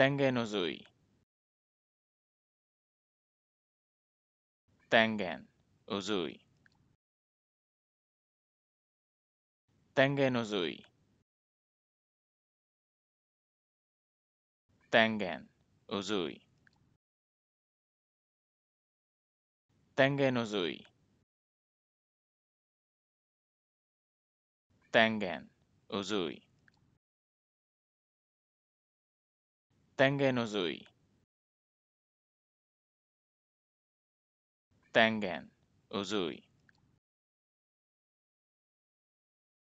tengenuzui tengen uzui tengenuzui tengen uzui tengenuzui tengen uzui Tengenosui Tengen Ozui